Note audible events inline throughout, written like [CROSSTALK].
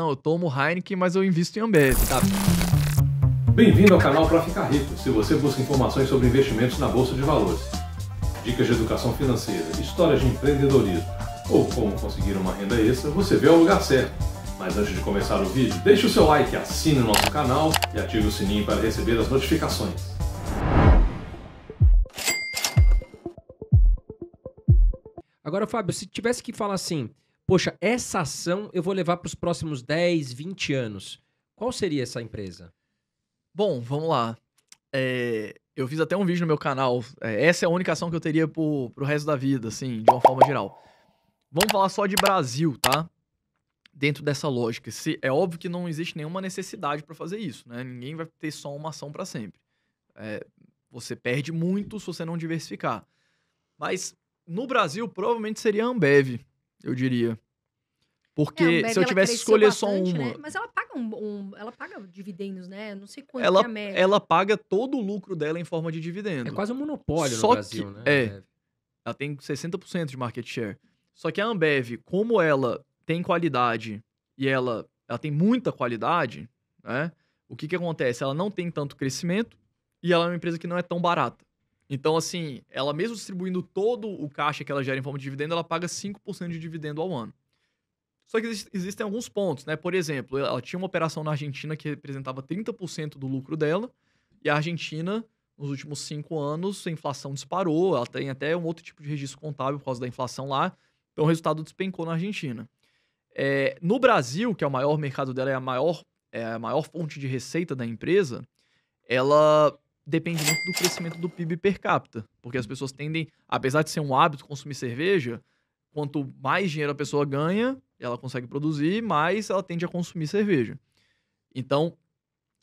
Não, eu tomo Heineken, mas eu invisto em Ambev, tá? Bem-vindo ao canal Pra Ficar Rico, se você busca informações sobre investimentos na Bolsa de Valores, dicas de educação financeira, histórias de empreendedorismo ou como conseguir uma renda extra, você vê o lugar certo. Mas antes de começar o vídeo, deixe o seu like, assine o nosso canal e ative o sininho para receber as notificações. Agora, Fábio, se tivesse que falar assim, poxa, essa ação eu vou levar para os próximos 10, 20 anos. Qual seria essa empresa? Bom, vamos lá. É, eu fiz até um vídeo no meu canal. É, essa é a única ação que eu teria para o resto da vida, assim, de uma forma geral. Vamos falar só de Brasil, tá? Dentro dessa lógica. Se, é óbvio que não existe nenhuma necessidade para fazer isso, né? Ninguém vai ter só uma ação para sempre. É, você perde muito se você não diversificar. Mas no Brasil, provavelmente seria a Ambev, eu diria. Porque é, se eu tivesse escolher bastante, só uma. Né? Mas ela paga um, um, Ela paga dividendos, né? Não sei quanto ela, é Ela paga todo o lucro dela em forma de dividendo. É quase um monopólio só no Brasil, que, né? É, é. Ela tem 60% de market share. Só que a Ambev, como ela tem qualidade e ela, ela tem muita qualidade, né? O que, que acontece? Ela não tem tanto crescimento e ela é uma empresa que não é tão barata. Então, assim, ela mesmo distribuindo todo o caixa que ela gera em forma de dividendo, ela paga 5% de dividendo ao ano. Só que existem alguns pontos, né? Por exemplo, ela tinha uma operação na Argentina que representava 30% do lucro dela, e a Argentina, nos últimos cinco anos, a inflação disparou, ela tem até um outro tipo de registro contábil por causa da inflação lá, então o resultado despencou na Argentina. É, no Brasil, que é o maior mercado dela, é a maior, é a maior fonte de receita da empresa, ela depende muito do crescimento do PIB per capita. Porque as pessoas tendem, apesar de ser um hábito consumir cerveja, quanto mais dinheiro a pessoa ganha, ela consegue produzir, mais ela tende a consumir cerveja. Então,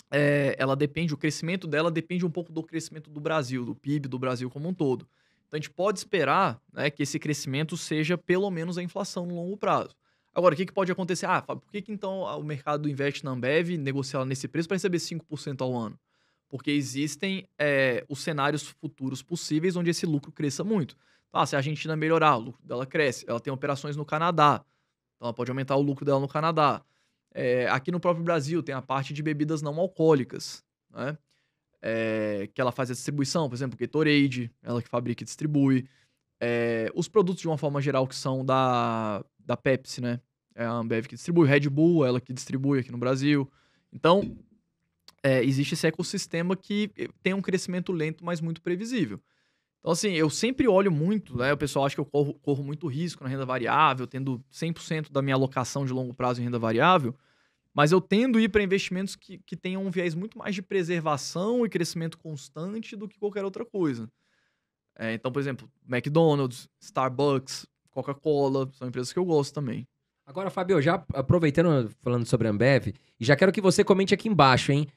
é, ela depende, o crescimento dela depende um pouco do crescimento do Brasil, do PIB do Brasil como um todo. Então, a gente pode esperar né, que esse crescimento seja pelo menos a inflação no longo prazo. Agora, o que, que pode acontecer? Ah, Fábio, por que, que então o mercado investe na Ambev, negocia ela nesse preço para receber 5% ao ano? Porque existem é, os cenários futuros possíveis onde esse lucro cresça muito. Tá, se a Argentina melhorar, o lucro dela cresce. Ela tem operações no Canadá, então ela pode aumentar o lucro dela no Canadá. É, aqui no próprio Brasil tem a parte de bebidas não alcoólicas, né? É, que ela faz a distribuição, por exemplo, Gatorade, ela que fabrica e distribui. É, os produtos, de uma forma geral, que são da, da Pepsi, né? É a Ambev que distribui, Red Bull, ela que distribui aqui no Brasil. Então, é, existe esse ecossistema que eh, tem um crescimento lento, mas muito previsível. Então, assim, eu sempre olho muito, né? O pessoal acha que eu corro, corro muito risco na renda variável, tendo 100% da minha alocação de longo prazo em renda variável, mas eu tendo ir para investimentos que, que tenham um viés muito mais de preservação e crescimento constante do que qualquer outra coisa. É, então, por exemplo, McDonald's, Starbucks, Coca-Cola, são empresas que eu gosto também. Agora, Fábio, já aproveitando, falando sobre a Ambev, e já quero que você comente aqui embaixo, hein?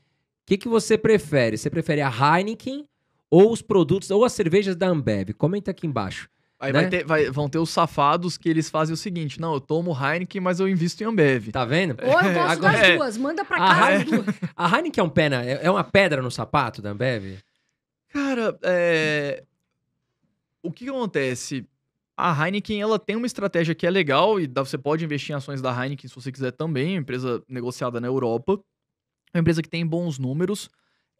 que, que você prefere? Você prefere a Heineken ou os produtos, ou as cervejas da Ambev? Comenta aqui embaixo. Aí né? vai ter, vai, vão ter os safados que eles fazem o seguinte: não, eu tomo Heineken, mas eu invisto em Ambev. Tá vendo? É. Ou eu gosto Agora, das é. duas, manda pra cá as duas. [LAUGHS] A Heineken é, um é, é uma pedra no sapato da Ambev? Cara, é... o que acontece? A Heineken ela tem uma estratégia que é legal e você pode investir em ações da Heineken se você quiser também, empresa negociada na Europa. É uma empresa que tem bons números.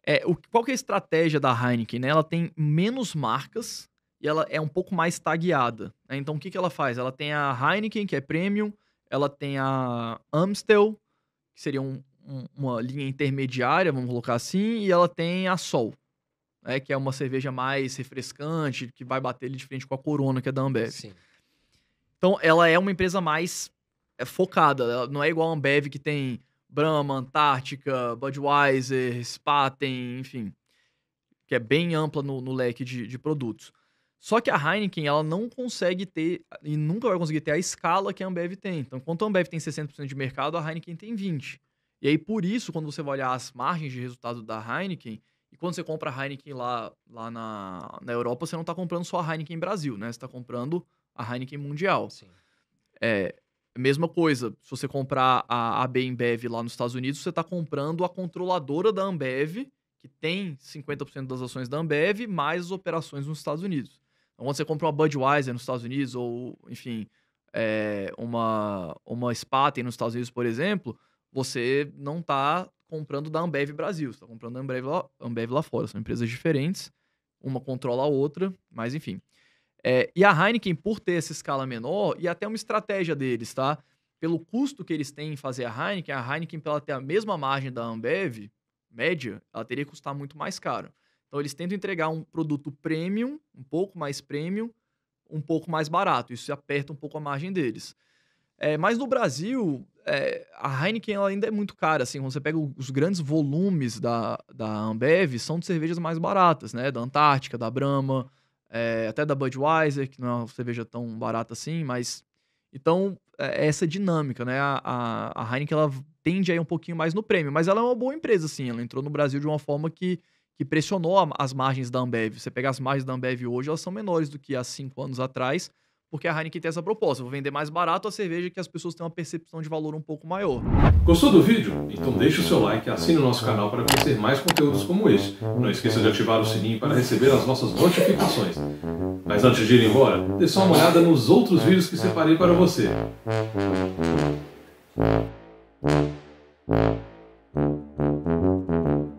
É, o, qual que é a estratégia da Heineken? Né? Ela tem menos marcas e ela é um pouco mais tagueada. Né? Então, o que, que ela faz? Ela tem a Heineken, que é premium, ela tem a Amstel, que seria um, um, uma linha intermediária, vamos colocar assim, e ela tem a Sol, né? que é uma cerveja mais refrescante, que vai bater ali de frente com a Corona, que é da Ambev. Sim. Então, ela é uma empresa mais é, focada. Ela não é igual a Ambev, que tem Brahma, Antártica, Budweiser, Spaten, enfim, que é bem ampla no, no leque de, de, produtos. Só que a Heineken, ela não consegue ter e nunca vai conseguir ter a escala que a Ambev tem. Então, quando a Ambev tem 60% de mercado, a Heineken tem 20%. E aí, por isso, quando você vai olhar as margens de resultado da Heineken, e quando você compra a Heineken lá, lá na, na Europa, você não está comprando só a Heineken Brasil, né? Você está comprando a Heineken mundial. Sim. É, Mesma coisa, se você comprar a AB InBev lá nos Estados Unidos, você está comprando a controladora da Ambev, que tem 50% das ações da Ambev, mais as operações nos Estados Unidos. Então, quando você compra uma Budweiser nos Estados Unidos, ou, enfim, é, uma, uma Spaten nos Estados Unidos, por exemplo, você não está comprando da Ambev Brasil, você está comprando da Ambev lá, Ambev lá fora. São empresas diferentes, uma controla a outra, mas enfim. É, e a Heineken, por ter essa escala menor, e até uma estratégia deles, tá? Pelo custo que eles têm em fazer a Heineken, a Heineken, para ela ter a mesma margem da Ambev, média, ela teria que custar muito mais caro. Então, eles tentam entregar um produto premium, um pouco mais premium, um pouco mais barato. Isso aperta um pouco a margem deles. É, mas no Brasil, é, a Heineken ela ainda é muito cara. Assim, quando você pega os grandes volumes da, da Ambev, são de cervejas mais baratas, né? Da Antártica, da Brahma é, até da Budweiser, que não é uma cerveja tão barata assim, mas. Então, é, é essa dinâmica, né? A, a, a Heineken, ela tende aí um pouquinho mais no prêmio, mas ela é uma boa empresa, assim. Ela entrou no Brasil de uma forma que, que pressionou as margens da Ambev. Você pegar as margens da Ambev hoje, elas são menores do que há cinco anos atrás, porque a Heineken tem essa proposta. Vou vender mais barato a cerveja que as pessoas têm uma percepção de valor um pouco maior. Gostou do vídeo? Então deixe o seu like e assine o nosso canal para conhecer mais conteúdos como esse. Não esqueça de ativar o sininho para receber as nossas notificações. Mas antes de ir embora, dê só uma olhada nos outros vídeos que separei para você. Thank you.